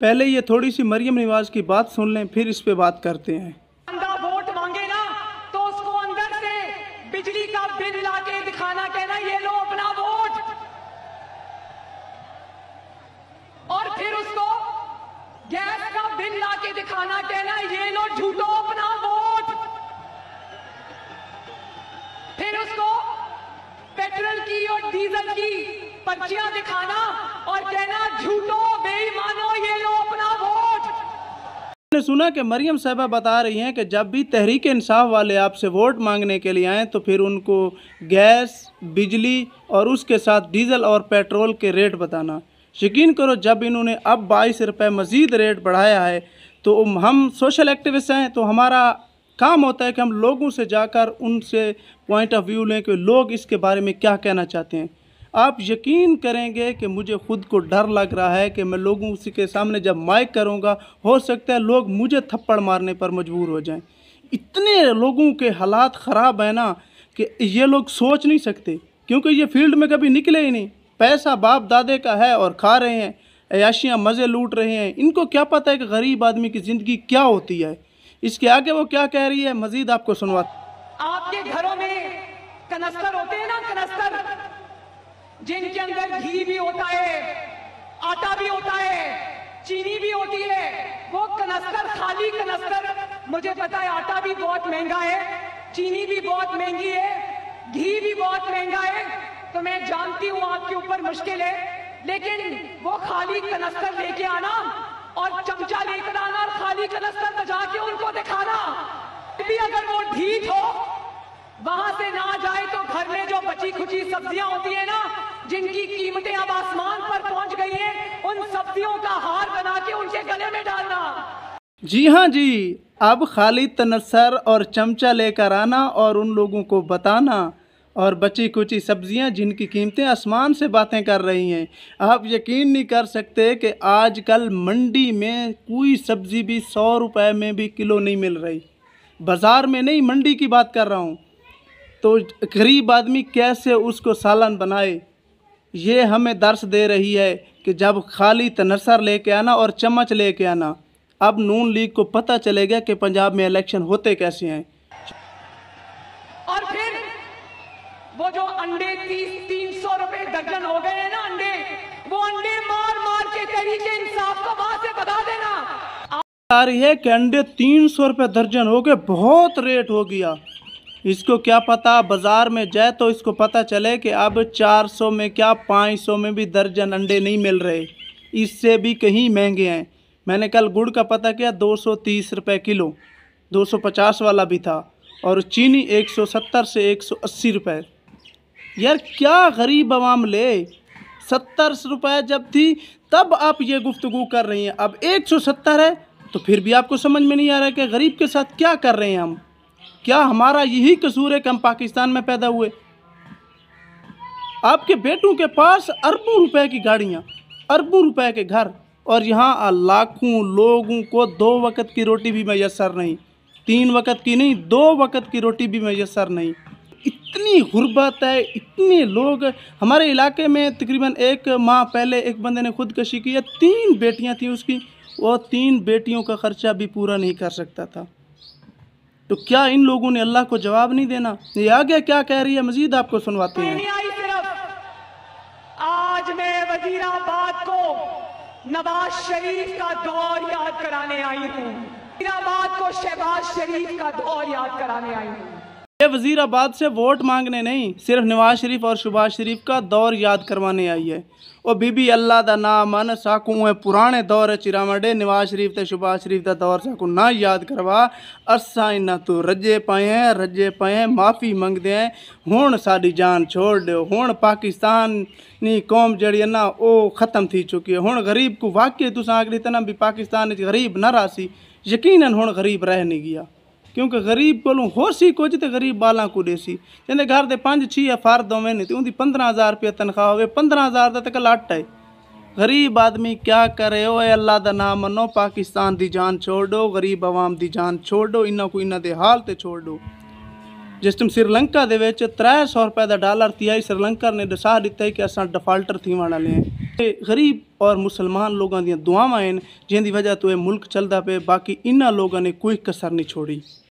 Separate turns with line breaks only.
पहले ये थोड़ी सी मरियम निवाज की बात सुन लें फिर इस पे बात करते हैं
अंदा वोट मांगे ना तो उसको अंदर से बिजली का बिल ला के दिखाना कहना ये लो अपना वोट
और फिर उसको गैस का बिल ला के दिखाना कहना ये लो झूठो अपना वोट
फिर उसको पेट्रोल की और डीजल की पर्चियां दिखाना और कहना झूठो
उसने सुना कि मरियम साहबा बता रही हैं कि जब भी तहरीक इंसाफ वाले आपसे वोट मांगने के लिए आएँ तो फिर उनको गैस बिजली और उसके साथ डीजल और पेट्रोल के रेट बताना यकीन करो जब इन्होंने अब बाईस रुपये मज़ीद रेट बढ़ाया है तो हम सोशल एक्टिविस्ट हैं तो हमारा काम होता है कि हम लोगों से जाकर उनसे पॉइंट ऑफ व्यू लें कि लोग इसके बारे में क्या कहना चाहते हैं आप यकीन करेंगे कि मुझे ख़ुद को डर लग रहा है कि मैं लोगों के सामने जब माइक करूँगा हो सकता है लोग मुझे थप्पड़ मारने पर मजबूर हो जाएं इतने लोगों के हालात ख़राब है ना कि ये लोग सोच नहीं सकते क्योंकि ये फील्ड में कभी निकले ही नहीं पैसा बाप दादे का है और खा रहे हैं अयाशियाँ मज़े लूट रहे हैं इनको क्या पता है कि गरीब आदमी की ज़िंदगी क्या होती है इसके आगे वो क्या कह रही है मज़ीद आपको सुनवा
आपके घरों में कनस्तर होते हैं ना कनस्तर जिनके अंदर घी भी होता है आटा भी होता है चीनी भी होती है वो कनस्तर खाली कनस्तर मुझे पता है आटा भी बहुत महंगा है चीनी भी बहुत महंगी है घी भी बहुत महंगा है तो मैं जानती हूँ आपके ऊपर मुश्किल है लेकिन वो खाली कनस्तर लेके आना और चमचा लेकर आना और खाली कनस्तर बजा तो के उनको दिखाना भी अगर वो ढीठ हो वहां से ना जाए तो घर में जो बची खुची सब्जियां होती है ना जिनकी कीमतें अब आसमान पर पहुंच गई हैं उन सब्जियों का हार बना के उनके गले में डालना
जी हाँ जी अब खाली तनसर और चमचा लेकर आना और उन लोगों को बताना और बची कुची सब्जियां जिनकी कीमतें आसमान से बातें कर रही हैं आप यकीन नहीं कर सकते कि आजकल मंडी में कोई सब्ज़ी भी सौ रुपए में भी किलो नहीं मिल रही बाज़ार में नहीं मंडी की बात कर रहा हूँ तो गरीब आदमी कैसे उसको सालन बनाए ये हमें दर्श दे रही है कि जब खाली तनसर लेके आना और चम्मच लेके आना अब नून लीग को पता चलेगा कि पंजाब में इलेक्शन होते कैसे हैं
और फिर वो जो अंडे तीन सौ रुपए दर्जन हो गए हैं ना अंडे वो अंडे मार मार के तरीके इंसाफ का वहां से बता देना
आ रही है कि अंडे तीन सौ रुपए दर्जन हो गए बहुत रेट हो गया इसको क्या पता बाज़ार में जाए तो इसको पता चले कि अब 400 में क्या 500 में भी दर्जन अंडे नहीं मिल रहे इससे भी कहीं महंगे हैं मैंने कल गुड़ का पता किया 230 रुपए किलो 250 वाला भी था और चीनी 170 से 180 रुपए यार क्या गरीब आवाम ले सत्तर रुपये जब थी तब आप ये गुफ्तु कर रही हैं अब एक सौ सत्तर है तो फिर भी आपको समझ में नहीं आ रहा है कि गरीब के साथ क्या कर रहे हैं हम क्या हमारा यही कसूर है कि हम पाकिस्तान में पैदा हुए आपके बेटों के पास अरबों रुपए की गाड़ियाँ अरबों रुपए के घर और यहाँ लाखों लोगों को दो वक़्त की रोटी भी मैसर नहीं तीन वक़्त की नहीं दो वक़्त की रोटी भी मैसर नहीं इतनी गुर्बत है इतने लोग हमारे इलाके में तकरीबन एक माह पहले एक बंदे ने खुदकशी की तीन बेटियाँ थी उसकी वो तीन बेटियों का ख़र्चा भी पूरा नहीं कर सकता था तो क्या इन लोगों ने अल्लाह को जवाब नहीं देना ये आगे क्या कह रही है मजीद आपको सुनवाते हैं
आज मैं वजीराबाद को नवाज शरीफ का दौर याद कराने आई हूँ वजीराबाद को शहबाज शरीफ का दौर याद कराने आई हूँ
ये वजीराबाद से वोट मांगने नहीं सिर्फ नवाज शरीफ और शुबाज शरीफ का दौर याद करवाने आई है और बीबी अल्लाह का ना मन साकू है पुराने दौर है चिरामडे नवाज शरीफ तो शुबाज शरीफ का दौर साकू ना याद करवा असा इन्हों तू रजे पाए हैं रजे पाए हैं माफ़ी मंगते हैं हूँ साड़ी जान छोड़ दो हूँ पाकिस्तानी कौम जड़ी है ना वो ख़त्म थी चुकी है हूँ गरीब को वाकई तुस आगे तना भी पाकिस्तान गरीब ना रहा यकीन हूँ गरीब रह नहीं गया ਕਿਉਂਕਿ ਗਰੀਬ ਕੋਲੋਂ ਹੋਰ ਸੀ ਕੁਝ ਤੇ ਗਰੀਬ ਬਾਲਾਂ ਕੁੜੇ ਸੀ ਕਹਿੰਦੇ ਘਰ ਦੇ 5-6 ਅਫਰਦ ਹੋਵੇਂ ਨੇ ਤੇ ਉਹਦੀ 15000 ਰੁਪਏ ਤਨਖਾਹ ਹੋਵੇ 15000 ਦਾ ਤੱਕ ਲੱਟ ਹੈ ਗਰੀਬ ਆਦਮੀ ਕਿਆ ਕਰੇ ਓਏ ਅੱਲਾ ਦਾ ਨਾਮ ਮੰਨੋ ਪਾਕਿਸਤਾਨ ਦੀ ਜਾਨ ਛੋੜੋ ਗਰੀਬ ਆਵਾਮ ਦੀ ਜਾਨ ਛੋੜੋ ਇਹਨਾਂ ਕੋ ਇਹਨਾਂ ਦੇ ਹਾਲ ਤੇ ਛੋੜੋ ਜਿਸ ਟਾਈਮ ਸ਼੍ਰੀਲੰਕਾ ਦੇ ਵਿੱਚ 300 ਰੁਪਏ ਦਾ ਡਾਲਰ ਸੀ ਆਈ ਸ਼੍ਰੀਲੰਕਾ ਨੇ ਦਸਾ ਦਿੱਤਾ ਕਿ ਅਸਾਂ ਡਿਫਾਲਟਰ ਥੀ ਵਾਲਾ ਲੈ गरीब और मुसलमान लोगों दुआव हैं जिंद वजह तो यह मुल्क चलता पे बाकी इन्होंने लोगों ने कोई कसर नहीं छोड़ी